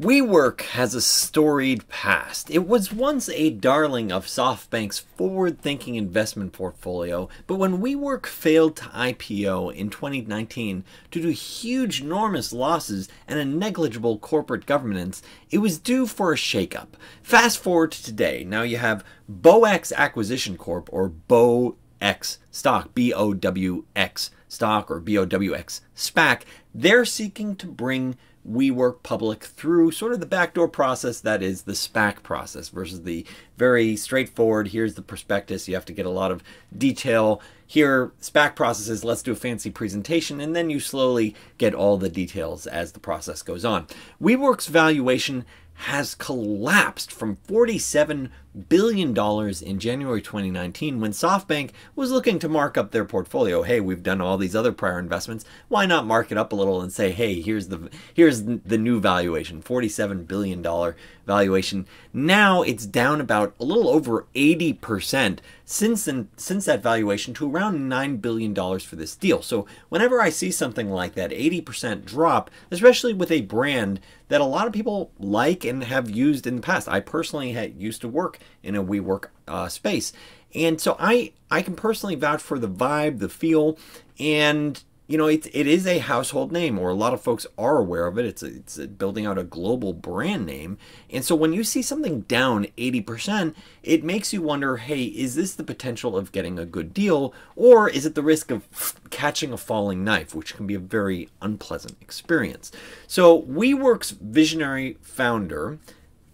WeWork has a storied past. It was once a darling of SoftBank's forward-thinking investment portfolio, but when WeWork failed to IPO in 2019 due to huge, enormous losses and a negligible corporate governance, it was due for a shakeup. Fast forward to today. Now you have BOX Acquisition Corp, or BOX stock, B-O-W-X stock, or B-O-W-X SPAC. They're seeking to bring WeWork public through sort of the backdoor process that is the SPAC process versus the very straightforward here's the prospectus, you have to get a lot of detail. Here, SPAC processes, let's do a fancy presentation, and then you slowly get all the details as the process goes on. WeWork's valuation has collapsed from 47 billion dollars in January 2019 when SoftBank was looking to mark up their portfolio. Hey, we've done all these other prior investments. Why not mark it up a little and say, "Hey, here's the here's the new valuation, 47 billion dollar valuation." Now it's down about a little over 80% since since that valuation to around 9 billion dollars for this deal. So, whenever I see something like that 80% drop, especially with a brand that a lot of people like and have used in the past. I personally had used to work in a WeWork uh, space. And so I, I can personally vouch for the vibe, the feel, and you know, it, it is a household name, or a lot of folks are aware of it. It's, a, it's a building out a global brand name. And so when you see something down 80%, it makes you wonder hey, is this the potential of getting a good deal, or is it the risk of catching a falling knife, which can be a very unpleasant experience? So, WeWork's visionary founder,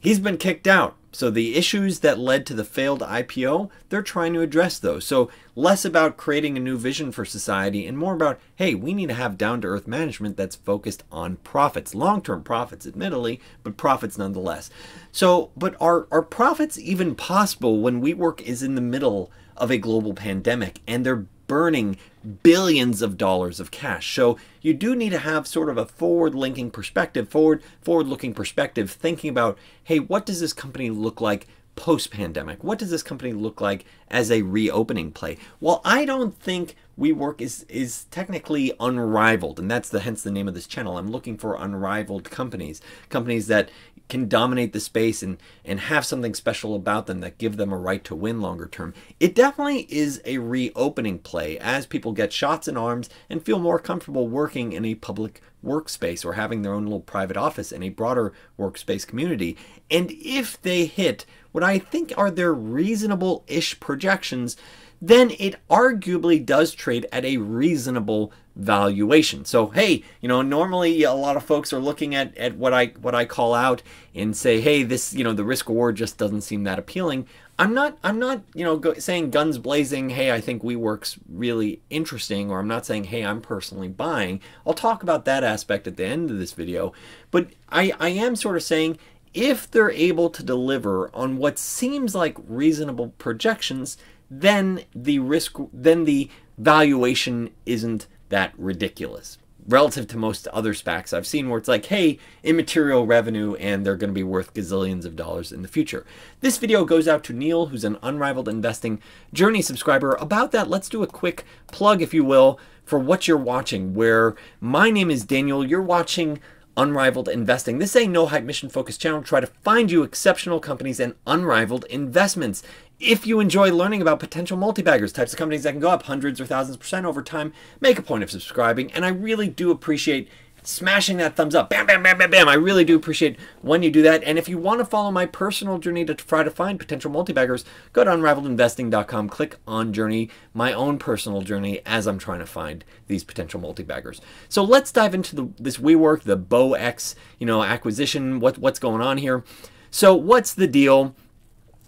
He's been kicked out. So the issues that led to the failed IPO, they're trying to address those. So less about creating a new vision for society and more about, hey, we need to have down to earth management that's focused on profits, long-term profits admittedly, but profits nonetheless. So, but are, are profits even possible when WeWork is in the middle of a global pandemic and they're burning billions of dollars of cash. So you do need to have sort of a forward-linking perspective, forward forward-looking perspective, thinking about, hey, what does this company look like post-pandemic? What does this company look like as a reopening play? Well, I don't think WeWork is is technically unrivaled, and that's the hence the name of this channel. I'm looking for unrivaled companies, companies that can dominate the space and and have something special about them that give them a right to win longer term. It definitely is a reopening play as people get shots in arms and feel more comfortable working in a public workspace or having their own little private office in a broader workspace community. And if they hit what I think are their reasonable-ish projections, then it arguably does trade at a reasonable valuation. So hey, you know, normally a lot of folks are looking at at what I what I call out and say, hey, this you know the risk reward just doesn't seem that appealing. I'm not I'm not you know go, saying guns blazing. Hey, I think WeWork's really interesting, or I'm not saying hey, I'm personally buying. I'll talk about that aspect at the end of this video, but I I am sort of saying if they're able to deliver on what seems like reasonable projections then the risk then the valuation isn't that ridiculous relative to most other SPACs I've seen where it's like, hey, immaterial revenue and they're going to be worth gazillions of dollars in the future. This video goes out to Neil, who's an unrivaled investing journey subscriber. About that, let's do a quick plug, if you will, for what you're watching, where my name is Daniel. You're watching unrivaled investing. This is a no hype mission focused channel. Try to find you exceptional companies and unrivaled investments. If you enjoy learning about potential multi-baggers, types of companies that can go up hundreds or thousands percent over time, make a point of subscribing. And I really do appreciate smashing that thumbs up. Bam, bam, bam, bam, bam. I really do appreciate when you do that. And if you want to follow my personal journey to try to find potential multi-baggers, go to unraveledinvesting.com. click on journey, my own personal journey as I'm trying to find these potential multi-baggers. So let's dive into the, this WeWork, the BoX, you know, acquisition, what, what's going on here. So what's the deal?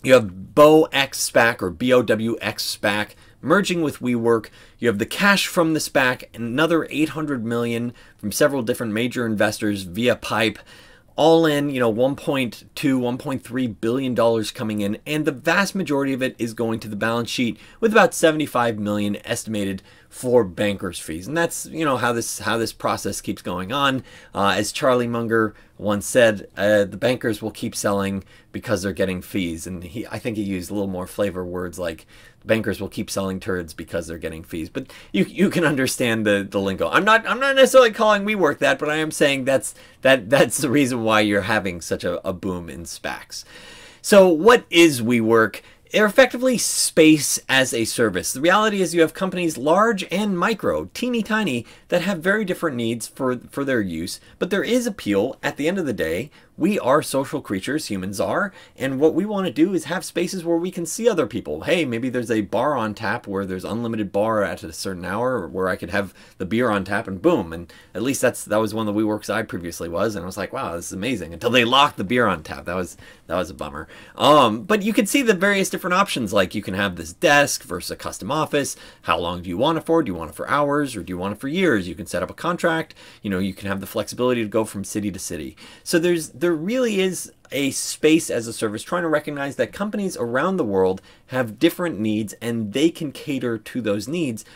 You have BOX SPAC or BOWX SPAC merging with WeWork. You have the cash from the SPAC, another 800 million from several different major investors via PIPE. All in, you know, 1.2, 1.3 billion dollars coming in, and the vast majority of it is going to the balance sheet, with about 75 million estimated for bankers' fees. And that's you know how this how this process keeps going on. Uh, as Charlie Munger once said, uh, the bankers will keep selling because they're getting fees. And he, I think he used a little more flavor words like bankers will keep selling turds because they're getting fees. But you you can understand the the lingo. I'm not I'm not necessarily calling WeWork that, but I am saying that's that that's the reason why you're having such a, a boom in SPACs. So what is WeWork? They're effectively space as a service. The reality is you have companies large and micro, teeny tiny, that have very different needs for, for their use, but there is appeal at the end of the day we are social creatures, humans are, and what we want to do is have spaces where we can see other people. Hey, maybe there's a bar on tap where there's unlimited bar at a certain hour where I could have the beer on tap and boom. And at least that's that was one of the WeWorks I previously was, and I was like, wow, this is amazing. Until they locked the beer on tap. That was that was a bummer. Um, but you can see the various different options, like you can have this desk versus a custom office. How long do you want it for? Do you want it for hours or do you want it for years? You can set up a contract, you know, you can have the flexibility to go from city to city. So there's there there really is a space as a service trying to recognize that companies around the world have different needs and they can cater to those needs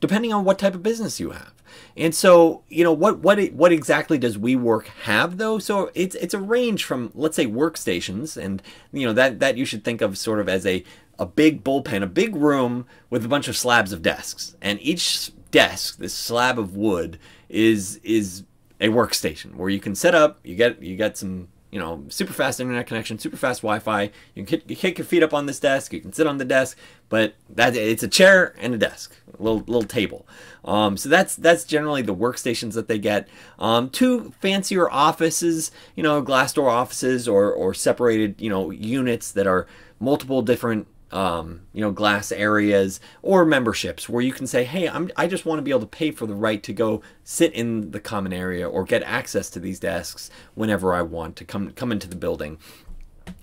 depending on what type of business you have. And so, you know, what what what exactly does WeWork have though? So it's it's a range from let's say workstations, and you know that that you should think of sort of as a a big bullpen, a big room with a bunch of slabs of desks, and each desk, this slab of wood, is is a workstation where you can set up, you get you get some you know super fast internet connection, super fast Wi-Fi. You can you kick your feet up on this desk, you can sit on the desk, but that it's a chair and a desk, a little little table. Um, so that's that's generally the workstations that they get. Um, two fancier offices, you know, glass door offices or or separated you know units that are multiple different um, you know, glass areas or memberships where you can say, hey, I'm, I just want to be able to pay for the right to go sit in the common area or get access to these desks whenever I want to come, come into the building.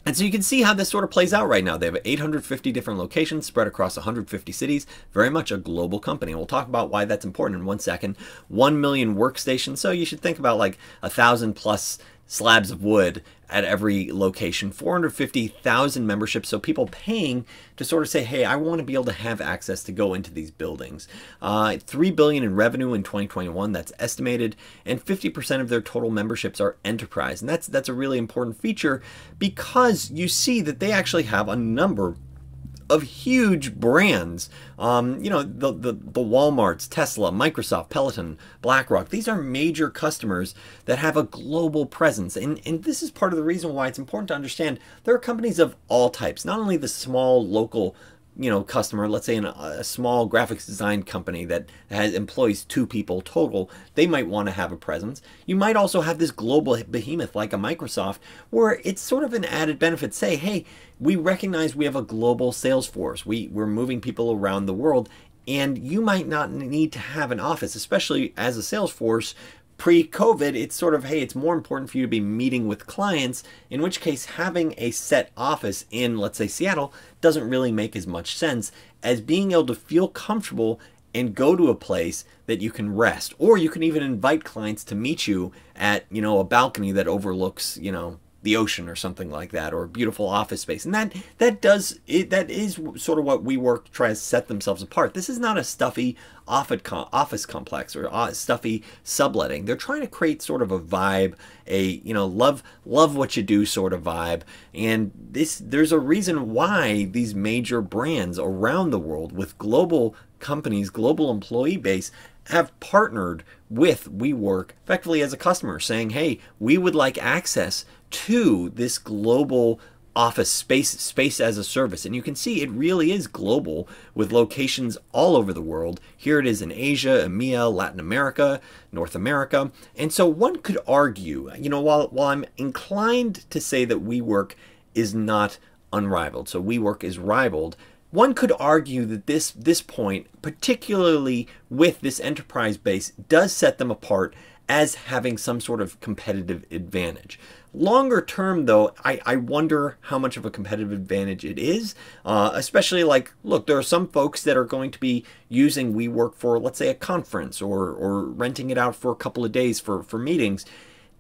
And so you can see how this sort of plays out right now. They have 850 different locations spread across 150 cities, very much a global company. We'll talk about why that's important in one second. 1 million workstations. So you should think about like a thousand plus slabs of wood at every location 450,000 memberships. So people paying to sort of say, hey, I want to be able to have access to go into these buildings. Uh, 3 billion in revenue in 2021, that's estimated. And 50% of their total memberships are enterprise. And that's, that's a really important feature because you see that they actually have a number of huge brands. Um, you know, the, the, the Walmarts, Tesla, Microsoft, Peloton, BlackRock, these are major customers that have a global presence. And, and this is part of the reason why it's important to understand there are companies of all types, not only the small local you know customer let's say in a, a, small graphics design company that has employs two people total they might want to have a presence you might also have this global behemoth like a microsoft where it's sort of an added benefit say hey we recognize we have a global sales force we we're moving people around the world and you might not need to have an office, especially as a sales force. Pre COVID, it's sort of, hey, it's more important for you to be meeting with clients, in which case having a set office in, let's say, Seattle doesn't really make as much sense as being able to feel comfortable and go to a place that you can rest or you can even invite clients to meet you at you know a balcony that overlooks you know the ocean or something like that or beautiful office space and that that does it that is sort of what WeWork tries to set themselves apart this is not a stuffy office office complex or uh, stuffy subletting they're trying to create sort of a vibe a you know love love what you do sort of vibe and this there's a reason why these major brands around the world with global companies global employee base have partnered with WeWork effectively as a customer, saying, hey, we would like access to this global office space space as a service and you can see it really is global with locations all over the world here it is in asia emea latin america north america and so one could argue you know while while i'm inclined to say that we work is not unrivaled so we work is rivaled one could argue that this this point particularly with this enterprise base does set them apart as having some sort of competitive advantage. Longer term, though, I, I wonder how much of a competitive advantage it is, uh, especially like, look, there are some folks that are going to be using WeWork for, let's say, a conference or, or renting it out for a couple of days for, for meetings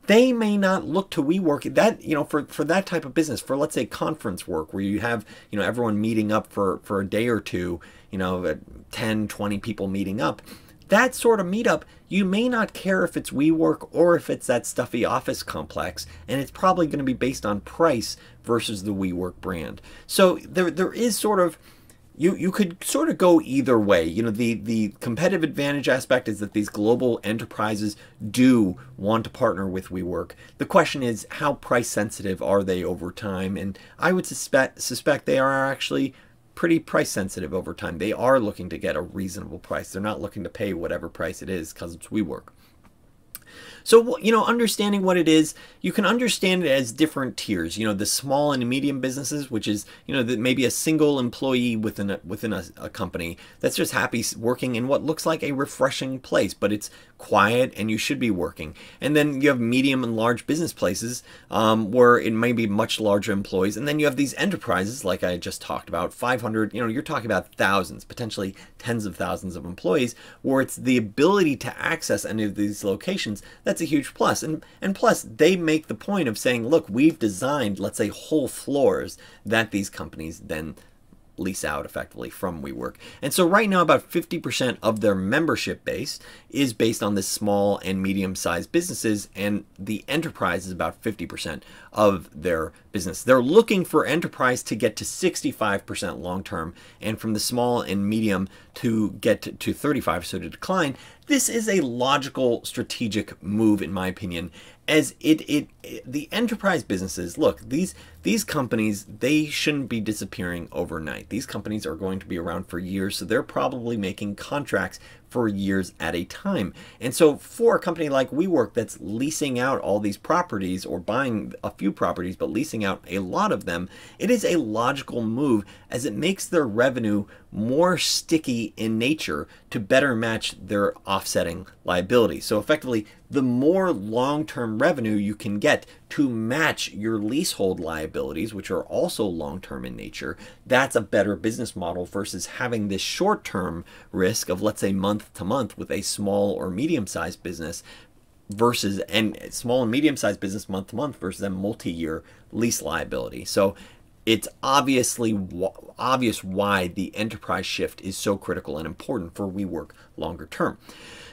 they may not look to WeWork that you know for for that type of business for let's say conference work where you have you know everyone meeting up for for a day or two you know 10 20 people meeting up that sort of meetup, you may not care if it's WeWork or if it's that stuffy office complex, and it's probably going to be based on price versus the WeWork brand. So there, there is sort of you you could sort of go either way. You know, the the competitive advantage aspect is that these global enterprises do want to partner with WeWork. The question is how price sensitive are they over time? And I would suspect suspect they are actually pretty price sensitive over time. They are looking to get a reasonable price. They're not looking to pay whatever price it is because it's WeWork. So, you know, understanding what it is, you can understand it as different tiers. You know, the small and medium businesses, which is, you know, that maybe a single employee within a, within a, a company that's just happy working in what looks like a refreshing place, but it's quiet and you should be working. And then you have medium and large business places um, where it may be much larger employees. And then you have these enterprises, like I just talked about, 500, you know, you're talking about thousands, potentially tens of thousands of employees, where it's the ability to access any of these locations that's a huge plus. And and plus they make the point of saying, look, we've designed, let's say, whole floors that these companies then lease out effectively from WeWork. And so right now about 50% of their membership base is based on the small and medium-sized businesses and the enterprise is about 50% of their business. They're looking for enterprise to get to 65% long-term and from the small and medium to get to 35 so to decline. This is a logical strategic move in my opinion as it, it, it the enterprise businesses look these these companies they shouldn't be disappearing overnight these companies are going to be around for years so they're probably making contracts for years at a time. And so for a company like WeWork that's leasing out all these properties or buying a few properties but leasing out a lot of them, it is a logical move as it makes their revenue more sticky in nature to better match their offsetting liability. So effectively, the more long-term revenue you can get to match your leasehold liabilities, which are also long term in nature, that's a better business model versus having this short term risk of, let's say, month to month with a small or medium sized business versus and small and medium sized business month to month versus a multi year lease liability. So it's obviously obvious why the enterprise shift is so critical and important for WeWork longer term.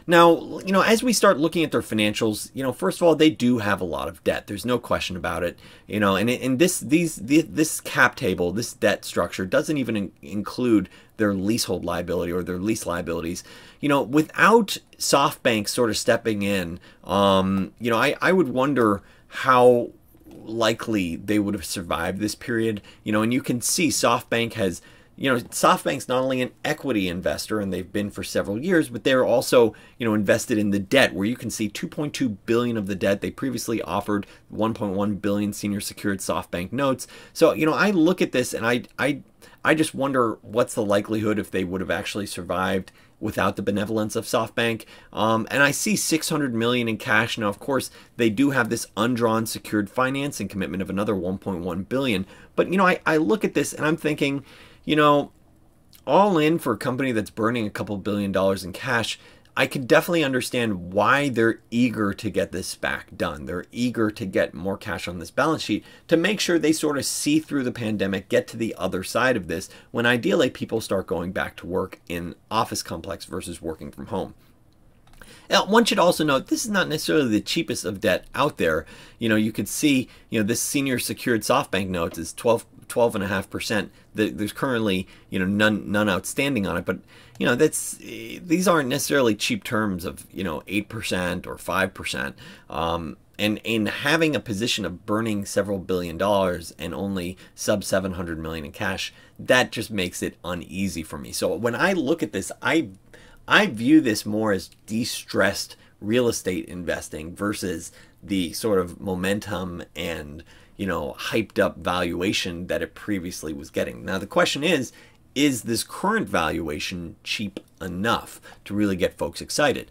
Now, you know, as we start looking at their financials, you know, first of all, they do have a lot of debt. There's no question about it. You know, and and this these this cap table, this debt structure doesn't even include their leasehold liability or their lease liabilities. You know, without SoftBank sort of stepping in, um, you know, I I would wonder how likely they would have survived this period. You know, and you can see SoftBank has you know, SoftBank's not only an equity investor, and they've been for several years, but they're also, you know, invested in the debt, where you can see 2.2 billion of the debt they previously offered 1.1 billion senior secured SoftBank notes. So, you know, I look at this and I, I, I just wonder what's the likelihood if they would have actually survived without the benevolence of SoftBank. Um, and I see 600 million in cash. Now, of course, they do have this undrawn secured financing commitment of another 1.1 billion. But you know, I, I look at this and I'm thinking you know, all in for a company that's burning a couple billion dollars in cash, I could definitely understand why they're eager to get this back done. They're eager to get more cash on this balance sheet to make sure they sort of see through the pandemic, get to the other side of this, when ideally people start going back to work in office complex versus working from home. Now, one should also note this is not necessarily the cheapest of debt out there. You know, you could see, you know, this senior secured SoftBank notes is 12 12.5%. There's currently, you know, none none outstanding on it, but you know, that's these aren't necessarily cheap terms of, you know, 8% or 5%. Um, and in having a position of burning several billion dollars and only sub 700 million in cash, that just makes it uneasy for me. So when I look at this, I I view this more as de-stressed real estate investing versus the sort of momentum and you know, hyped up valuation that it previously was getting. Now, the question is, is this current valuation cheap enough to really get folks excited?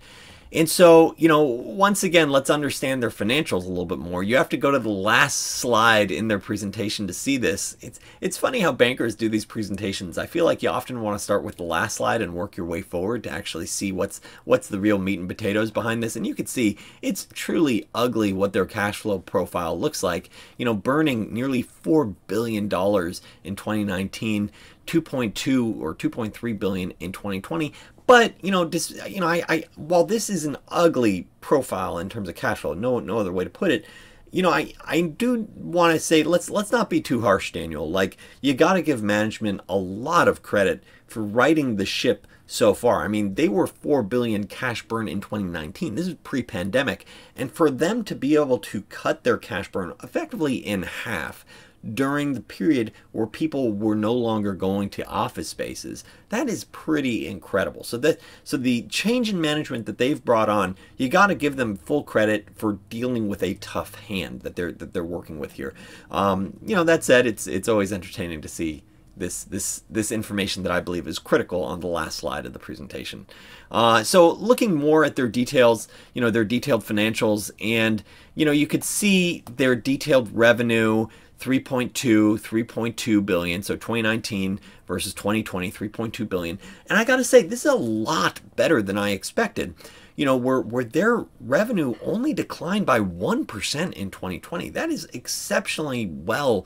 And so, you know, once again, let's understand their financials a little bit more. You have to go to the last slide in their presentation to see this. It's it's funny how bankers do these presentations. I feel like you often want to start with the last slide and work your way forward to actually see what's what's the real meat and potatoes behind this. And you can see it's truly ugly what their cash flow profile looks like. You know, burning nearly 4 billion dollars in 2019 2.2 or 2.3 billion in 2020 but you know, dis, you know, I, I while this is an ugly profile in terms of cash flow, no no other way to put it. You know, I, I do want to say let's let's not be too harsh, Daniel. Like you got to give management a lot of credit for riding the ship so far. I mean, they were 4 billion cash burn in 2019. This is pre-pandemic, and for them to be able to cut their cash burn effectively in half during the period where people were no longer going to office spaces. That is pretty incredible. So that so the change in management that they've brought on, you got to give them full credit for dealing with a tough hand that they're that they're working with here. Um, you know, that said, it's it's always entertaining to see this this this information that I believe is critical on the last slide of the presentation. Uh, so looking more at their details, you know, their detailed financials, and you know, you could see their detailed revenue, 3.2, 3.2 billion. So 2019 versus 2020, 3.2 billion. And I got to say, this is a lot better than I expected. You know, where, where their revenue only declined by 1% in 2020. That is exceptionally well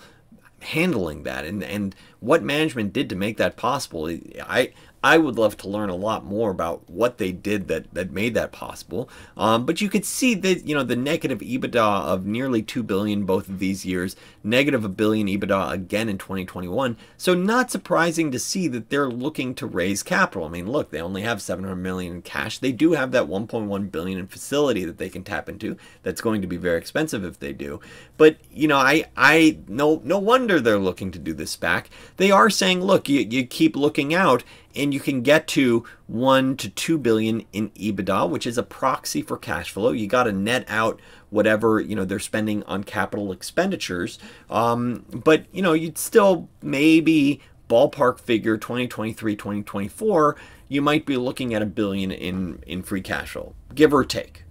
handling that and, and what management did to make that possible. I, I would love to learn a lot more about what they did that, that made that possible. Um, but you could see that, you know, the negative EBITDA of nearly 2 billion both of these years, negative a billion EBITDA again in 2021. So not surprising to see that they're looking to raise capital. I mean, look, they only have 700 million in cash. They do have that 1.1 billion in facility that they can tap into. That's going to be very expensive if they do. But, you know, I, I no, no wonder they're looking to do this back. They are saying, look, you, you keep looking out and you can get to 1 to 2 billion in EBITDA, which is a proxy for cash flow. You got to net out whatever you know they're spending on capital expenditures, um, but you know you'd still maybe ballpark figure 2023 2024 you might be looking at a billion in in free cash flow give or take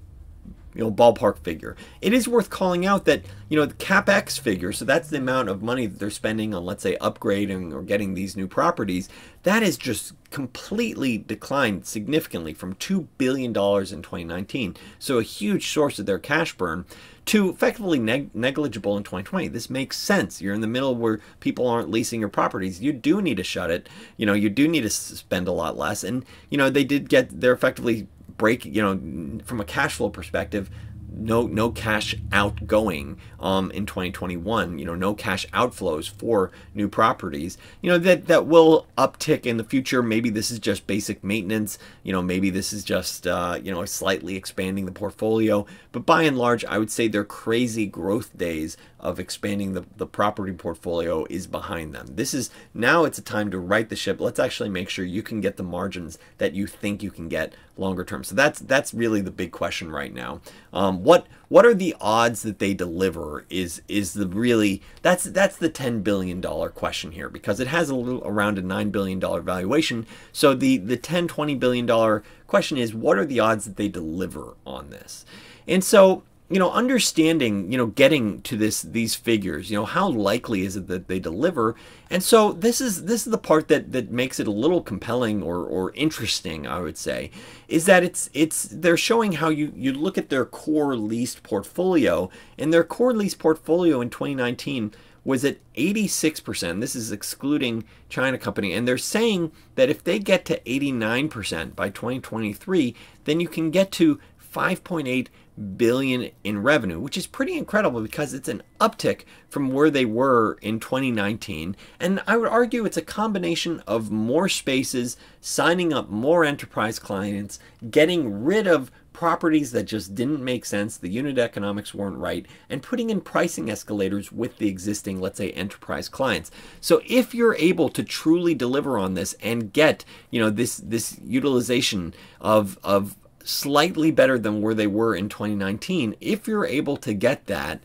you know, ballpark figure. It is worth calling out that, you know, the CapEx figure, so that's the amount of money that they're spending on, let's say, upgrading or getting these new properties, that has just completely declined significantly from $2 billion in 2019. So a huge source of their cash burn to effectively neg negligible in 2020. This makes sense. You're in the middle where people aren't leasing your properties. You do need to shut it. You know, you do need to spend a lot less. And, you know, they did get, they're effectively break, you know, from a cash flow perspective, no no cash outgoing um, in 2021. You know, no cash outflows for new properties. You know that that will uptick in the future. Maybe this is just basic maintenance. You know, maybe this is just uh, you know slightly expanding the portfolio. But by and large, I would say their crazy growth days of expanding the, the property portfolio is behind them. This is now it's a time to right the ship. Let's actually make sure you can get the margins that you think you can get longer term. So that's that's really the big question right now. Um, what what are the odds that they deliver? Is is the really that's that's the ten billion dollar question here because it has a little around a nine billion dollar valuation. So the the 10, 20 billion dollar question is what are the odds that they deliver on this? And so you know, understanding, you know, getting to this these figures, you know, how likely is it that they deliver? And so this is this is the part that that makes it a little compelling or or interesting, I would say, is that it's it's they're showing how you you look at their core leased portfolio and their core leased portfolio in 2019 was at 86%. This is excluding China company. And they're saying that if they get to 89% by 2023, then you can get to 5.8 billion in revenue, which is pretty incredible because it's an uptick from where they were in 2019. And I would argue it's a combination of more spaces, signing up more enterprise clients, getting rid of properties that just didn't make sense, the unit economics weren't right, and putting in pricing escalators with the existing, let's say, enterprise clients. So if you're able to truly deliver on this and get, you know, this this utilization of of slightly better than where they were in 2019. If you're able to get that,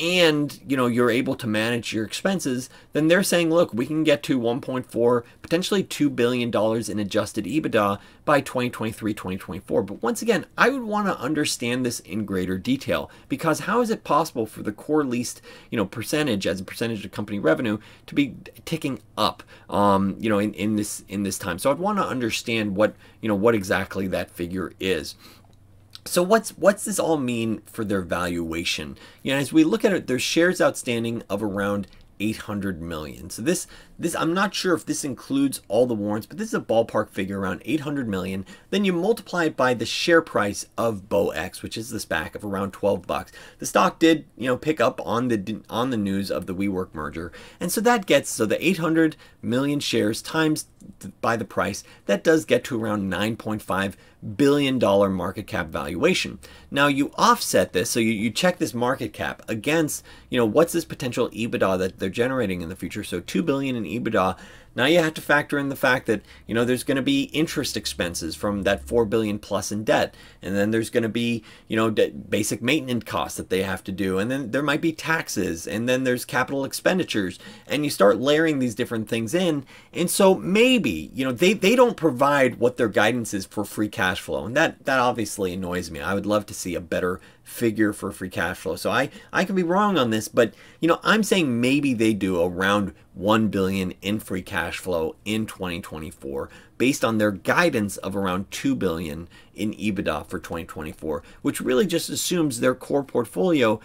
and you know you're able to manage your expenses then they're saying look we can get to 1.4 potentially 2 billion dollars in adjusted ebitda by 2023 2024 but once again i would want to understand this in greater detail because how is it possible for the core least you know percentage as a percentage of company revenue to be ticking up um, you know in, in this in this time so i'd want to understand what you know what exactly that figure is so what's what's this all mean for their valuation? You know, as we look at it, their shares outstanding of around 800 million. So this this I'm not sure if this includes all the warrants, but this is a ballpark figure around 800 million. Then you multiply it by the share price of BoX, which is the back of around 12 bucks. The stock did, you know, pick up on the on the news of the WeWork merger, and so that gets so the 800 million shares times by the price that does get to around 9.5 billion dollar market cap valuation. Now you offset this, so you, you check this market cap against, you know, what's this potential EBITDA that they're generating in the future. So 2 billion in EBITDA. Now you have to factor in the fact that, you know, there's going to be interest expenses from that 4 billion plus in debt. And then there's going to be, you know, basic maintenance costs that they have to do. And then there might be taxes and then there's capital expenditures and you start layering these different things in. And so maybe, you know, they, they don't provide what their guidance is for free cash flow. And that, that obviously annoys me. I would love to see a better figure for free cash flow. So I, I could be wrong on this, but you know, I'm saying maybe they do around 1 billion in free cash flow in 2024 based on their guidance of around 2 billion in EBITDA for 2024, which really just assumes their core portfolio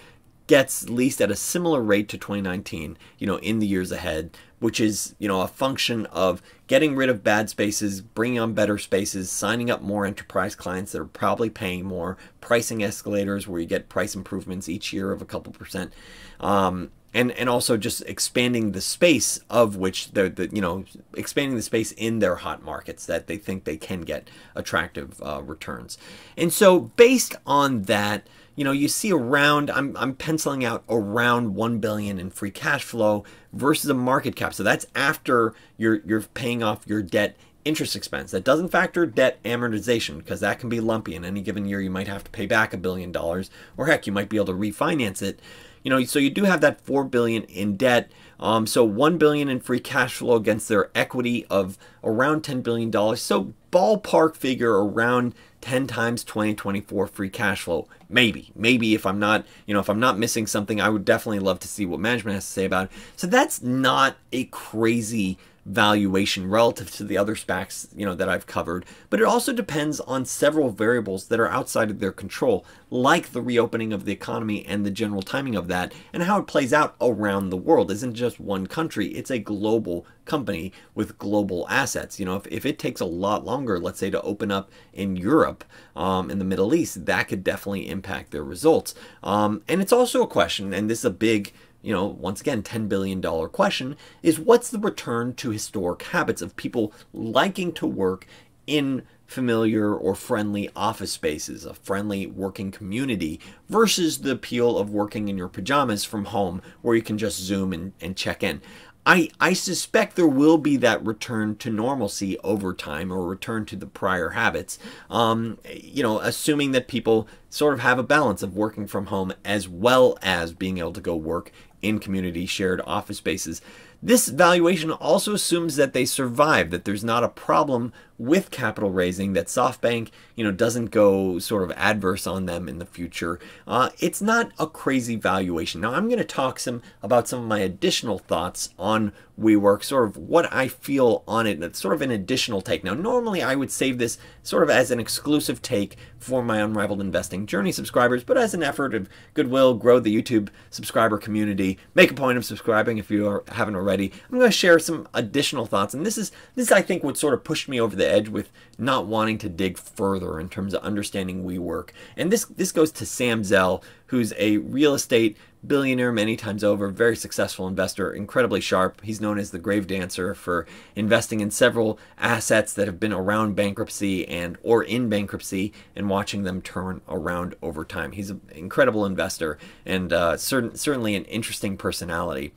gets leased at a similar rate to 2019, you know, in the years ahead which is, you know, a function of getting rid of bad spaces, bringing on better spaces, signing up more enterprise clients that are probably paying more, pricing escalators where you get price improvements each year of a couple percent. Um, and and also just expanding the space of which they're the, you know expanding the space in their hot markets that they think they can get attractive uh, returns and so based on that you know you see around I'm, I'm penciling out around 1 billion in free cash flow versus a market cap so that's after you're you're paying off your debt interest expense. That doesn't factor debt amortization because that can be lumpy. In any given year, you might have to pay back a billion dollars, or heck, you might be able to refinance it you know, so you do have that four billion in debt. Um, so one billion in free cash flow against their equity of around ten billion dollars. So ballpark figure around 10 times 2024 free cash flow. Maybe, maybe if I'm not, you know, if I'm not missing something, I would definitely love to see what management has to say about it. So that's not a crazy valuation relative to the other SPACs you know, that I've covered, but it also depends on several variables that are outside of their control, like the reopening of the economy and the general timing of that, and how it plays out around the world. It isn't just one country, it's a global company with global assets. You know, if, if it takes a lot longer, let's say to open up in Europe, um, in the Middle East, that could definitely impact their results. Um, and it's also a question, and this is a big you know, once again, $10 billion question is what's the return to historic habits of people liking to work in familiar or friendly office spaces, a friendly working community, versus the appeal of working in your pajamas from home where you can just zoom and, and check in. I, I suspect there will be that return to normalcy over time or return to the prior habits, um, you know, assuming that people sort of have a balance of working from home as well as being able to go work in community shared office spaces. This valuation also assumes that they survive, that there's not a problem with capital raising that SoftBank, you know, doesn't go sort of adverse on them in the future. Uh, it's not a crazy valuation. Now I'm going to talk some about some of my additional thoughts on WeWork, sort of what I feel on it. and it's sort of an additional take. Now normally I would save this sort of as an exclusive take for my Unrivaled Investing Journey subscribers, but as an effort of goodwill, grow the YouTube subscriber community, make a point of subscribing if you are, haven't already. I'm going to share some additional thoughts, and this is this I think would sort of push me over the the edge with not wanting to dig further in terms of understanding WeWork. And this, this goes to Sam Zell, who's a real estate billionaire many times over, very successful investor, incredibly sharp. He's known as the grave dancer for investing in several assets that have been around bankruptcy and or in bankruptcy and watching them turn around over time. He's an incredible investor and uh, certain, certainly an interesting personality.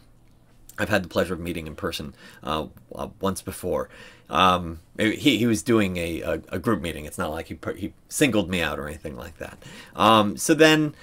I've had the pleasure of meeting in person uh, uh once before. Um, he, he was doing a, a, a, group meeting. It's not like he, he singled me out or anything like that. Um, so then,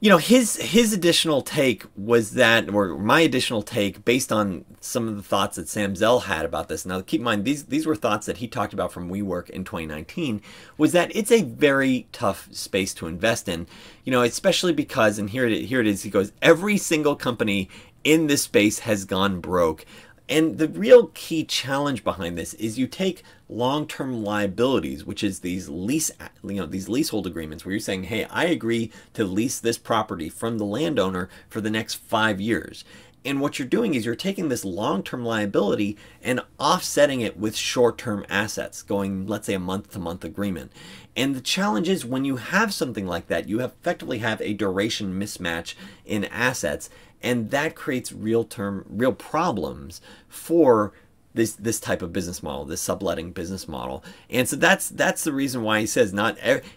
you know, his his additional take was that, or my additional take, based on some of the thoughts that Sam Zell had about this. Now, keep in mind these these were thoughts that he talked about from WeWork in 2019. Was that it's a very tough space to invest in, you know, especially because, and here it here it is. He goes, every single company in this space has gone broke. And the real key challenge behind this is you take long-term liabilities, which is these lease, you know, these leasehold agreements where you're saying, "Hey, I agree to lease this property from the landowner for the next 5 years." And what you're doing is you're taking this long-term liability and offsetting it with short-term assets, going let's say a month-to-month agreement. And the challenge is when you have something like that, you effectively have a duration mismatch in assets and that creates real term real problems for this this type of business model, this subletting business model. And so that's that's the reason why he says not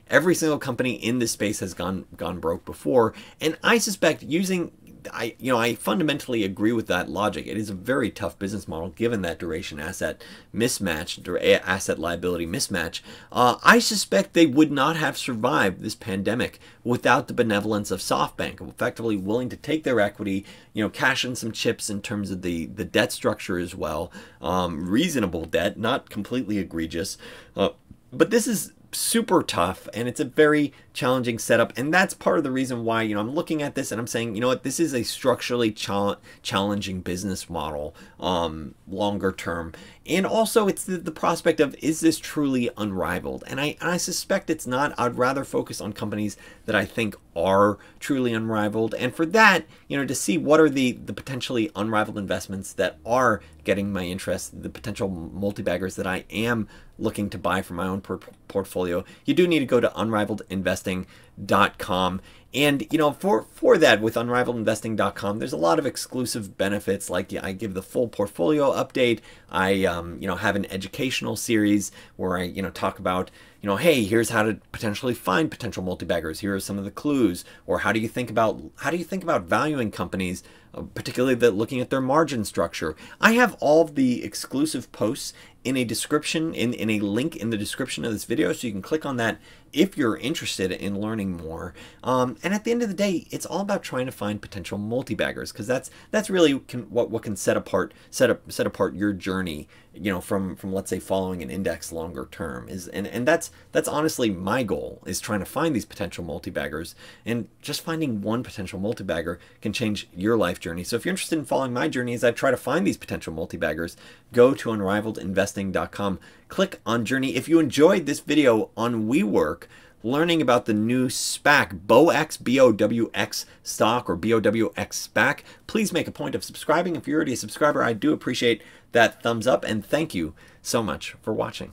every single company in this space has gone gone broke before. And I suspect using I you know I fundamentally agree with that logic. It is a very tough business model given that duration asset mismatch, asset liability mismatch. Uh, I suspect they would not have survived this pandemic without the benevolence of SoftBank, effectively willing to take their equity, you know, cash in some chips in terms of the the debt structure as well, um, reasonable debt, not completely egregious. Uh, but this is super tough and it's a very challenging setup and that's part of the reason why you know i'm looking at this and i'm saying you know what this is a structurally cha- challenging business model um longer term and also it's the, the prospect of is this truly unrivaled and i i suspect it's not i'd rather focus on companies that i think are truly unrivaled and for that you know to see what are the the potentially unrivaled investments that are getting my interest the potential multi-baggers that i am looking to buy for my own per- portfolio, you do need to go to unrivaledinvesting.com. And you know, for for that with unrivaledinvesting.com, there's a lot of exclusive benefits. Like I give the full portfolio update. I um, you know have an educational series where I you know talk about you know, hey, here's how to potentially find potential multi-baggers. Here are some of the clues, or how do you think about how do you think about valuing companies, uh, particularly that looking at their margin structure. I have all the exclusive posts in a description, in, in a link in the description of this video. So you can click on that if you're interested in learning more. Um, and at the end of the day, it's all about trying to find potential multi-baggers because that's that's really can, what, what can set apart set up set apart your journey, you know, from from let's say following an index longer term is and, and that's that's honestly my goal is trying to find these potential multi-baggers and just finding one potential multi-bagger can change your life journey. So if you're interested in following my journey as I try to find these potential multi-baggers, go to Unrivaled Invest podcasting.com. Click on Journey. If you enjoyed this video on WeWork, learning about the new SPAC, BOX, B-O-W-X stock or B-O-W-X SPAC, please make a point of subscribing. If you're already a subscriber, I do appreciate that thumbs up and thank you so much for watching.